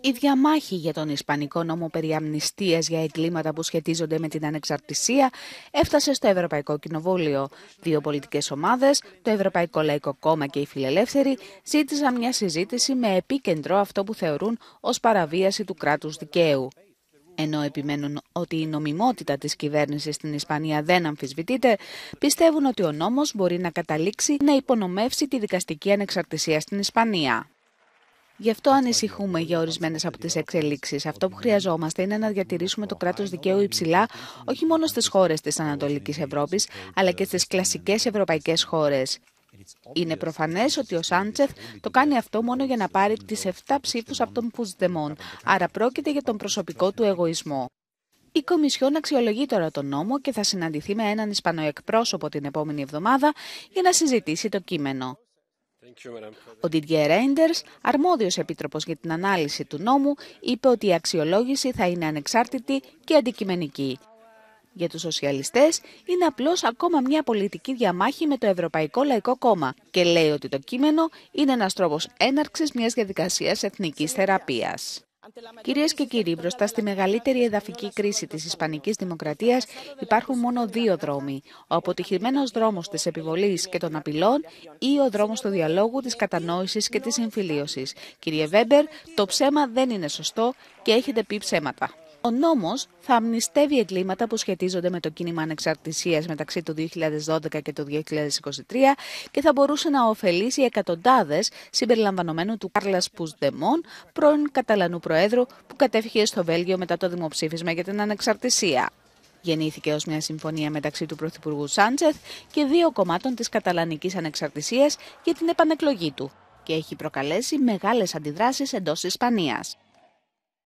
Η διαμάχη για τον Ισπανικό νόμο περί αμνηστίας για εγκλήματα που σχετίζονται με την ανεξαρτησία έφτασε στο Ευρωπαϊκό Κοινοβούλιο. Δύο πολιτικές ομάδες, το Ευρωπαϊκό Λαϊκό Κόμμα και οι Φιλελεύθεροι, ζήτησαν μια συζήτηση με επίκεντρο αυτό που θεωρούν ως παραβίαση του κράτους δικαίου. Ενώ επιμένουν ότι η νομιμότητα της κυβέρνησης στην Ισπανία δεν αμφισβητείται, πιστεύουν ότι ο νόμος μπορεί να καταλήξει να υπονομεύσει τη δικαστική ανεξαρτησία στην Ισπανία. Γι' αυτό ανησυχούμε για ορισμένες από τις εξελίξεις. Αυτό που χρειαζόμαστε είναι να διατηρήσουμε το κράτο δικαίου υψηλά, όχι μόνο στις χώρες της Ανατολική Ευρώπη, αλλά και στι κλασικέ ευρωπαϊκέ χώρες. Είναι προφανές ότι ο Σάντσεφ το κάνει αυτό μόνο για να πάρει τις 7 ψήφους από τον Πουσδεμόν, άρα πρόκειται για τον προσωπικό του εγωισμό. Η Κομισιόν αξιολογεί τώρα τον νόμο και θα συναντηθεί με έναν Ισπανό εκπρόσωπο την επόμενη εβδομάδα για να συζητήσει το κείμενο. Ο Didier Reinders, αρμόδιος επίτροπος για την ανάλυση του νόμου, είπε ότι η αξιολόγηση θα είναι ανεξάρτητη και αντικειμενική. Για τους σοσιαλιστές είναι απλώς ακόμα μια πολιτική διαμάχη με το Ευρωπαϊκό Λαϊκό Κόμμα και λέει ότι το κείμενο είναι ένας τρόπος έναρξης μιας διαδικασίας εθνικής θεραπείας. Κυρίες και κύριοι, μπροστά στη μεγαλύτερη εδαφική κρίση της Ισπανικής Δημοκρατίας υπάρχουν μόνο δύο δρόμοι. Ο αποτυχημένος δρόμος της επιβολής και των απειλών ή ο δρόμος του διαλόγου, της κατανόησης και της συμφιλίωσης. Κύριε Βέμπερ, το ψέμα δεν είναι σωστό και έχετε πει ψέματα. Ο νόμος θα αμνηστεύει εγκλήματα που σχετίζονται με το κίνημα ανεξαρτησίας μεταξύ του 2012 και του 2023 και θα μπορούσε να ωφελήσει εκατοντάδες συμπεριλαμβανομένου του Κάρλας Πουσδεμόν, πρώην Καταλανού Προέδρου που κατέφυγε στο Βέλγιο μετά το δημοψήφισμα για την ανεξαρτησία. Γεννήθηκε ως μια συμφωνία μεταξύ του Πρωθυπουργού Σάντσεθ και δύο κομμάτων της Καταλανικής Ανεξαρτησίας για την επανεκλογή του και έχει προκαλέσει μεγάλες αντιδράσεις εντός ισπανία.